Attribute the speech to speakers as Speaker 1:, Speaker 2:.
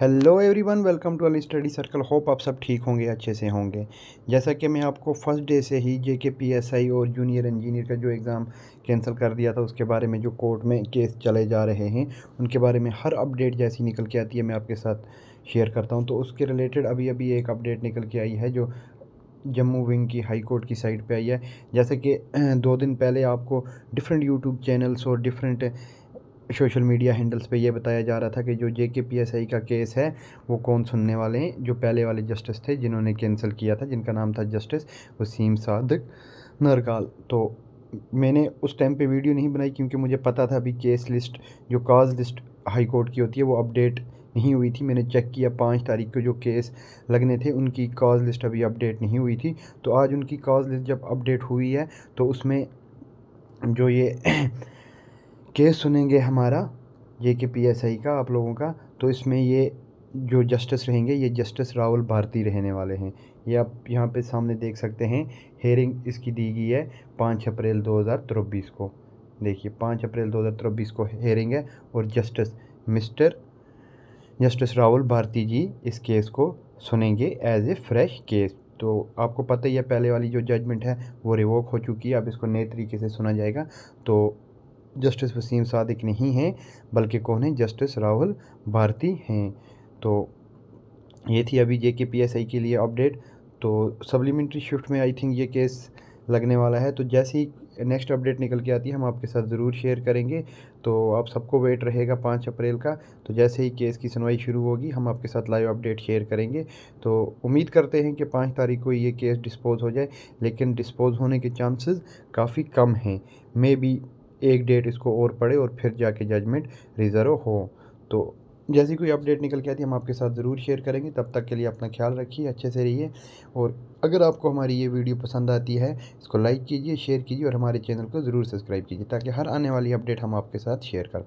Speaker 1: hello everyone welcome to All Study Circle hope आप सब ठीक होंगे अच्छे से होंगे जैसा कि मैं आपको फर्स्ट डे से ही जे के पी एस आई और जूनियर इंजीनियर का जो एग्ज़ाम कैंसिल कर दिया था उसके बारे में जो कोर्ट में केस चले जा रहे हैं उनके बारे में हर अपडेट जैसी निकल के आती है मैं आपके साथ शेयर करता हूँ तो उसके रिलेटेड अभी अभी एक अपडेट निकल के आई है जो जम्मू विंग की हाई कोर्ट की साइट पे आई है जैसे कि दो दिन पहले आपको डिफरेंट यूट्यूब चैनल्स और डिफरेंट सोशल मीडिया हैंडल्स पे ये बताया जा रहा था कि जो जे के पी एस आई का केस है वो कौन सुनने वाले हैं जो पहले वाले जस्टिस थे जिन्होंने कैंसिल किया था जिनका नाम था जस्टिस वसीम सादक नरकाल तो मैंने उस टाइम पे वीडियो नहीं बनाई क्योंकि मुझे पता था अभी केस लिस्ट जो काज लिस्ट हाई कोर्ट की होती है वो अपडेट नहीं हुई थी मैंने चेक किया पाँच तारीख को जो केस लगने थे उनकी काज लिस्ट अभी अपडेट नहीं हुई थी तो आज उनकी काज लिस्ट जब अपडेट हुई है तो उसमें जो ये केस सुनेंगे हमारा जे के पी एस आई का आप लोगों का तो इसमें ये जो जस्टिस रहेंगे ये जस्टिस राहुल भारती रहने वाले हैं ये आप यहाँ पे सामने देख सकते हैं हेयरिंग इसकी दी गई है पाँच अप्रैल दो हज़ार चौबीस को देखिए पाँच अप्रैल दो हज़ार चौबीस को हेयरिंग है और justice mister justice Rahul Bharati ji इस केस को सुनेंगे एज ए फ्रेश केस तो आपको पता ही है पहले वाली जो जजमेंट है वो रिवोक हो चुकी है अब इसको नए तरीके से सुना जाएगा तो जस्टिस वसीम सादिक नहीं हैं बल्कि कौन है जस्टिस राहुल भारती हैं तो ये थी अभी जे के पी एस आई के लिए अपडेट तो सप्लीमेंट्री शिफ्ट में आई थिंक ये केस लगने वाला है तो जैसे ही नेक्स्ट अपडेट निकल के आती है हम आपके साथ ज़रूर शेयर करेंगे तो आप सबको वेट रहेगा पाँच अप्रैल का तो जैसे ही केस की सुनवाई शुरू होगी हम आपके साथ लाइव अपडेट शेयर करेंगे तो उम्मीद करते हैं कि पाँच तारीख को ये केस डिस्पोज हो जाए लेकिन डिस्पोज होने के चांसेस काफ़ी कम हैं मे बी एक डेट इसको और पड़े और फिर जाके जजमेंट रिज़र्व हो तो जैसी कोई अपडेट निकल के आती है हम आपके साथ ज़रूर शेयर करेंगे तब तक के लिए अपना ख्याल रखिए अच्छे से रहिए और अगर आपको हमारी ये वीडियो पसंद आती है इसको लाइक कीजिए शेयर कीजिए और हमारे चैनल को ज़रूर सब्सक्राइब कीजिए ताकि हर आने वाली अपडेट हम आपके साथ शेयर कर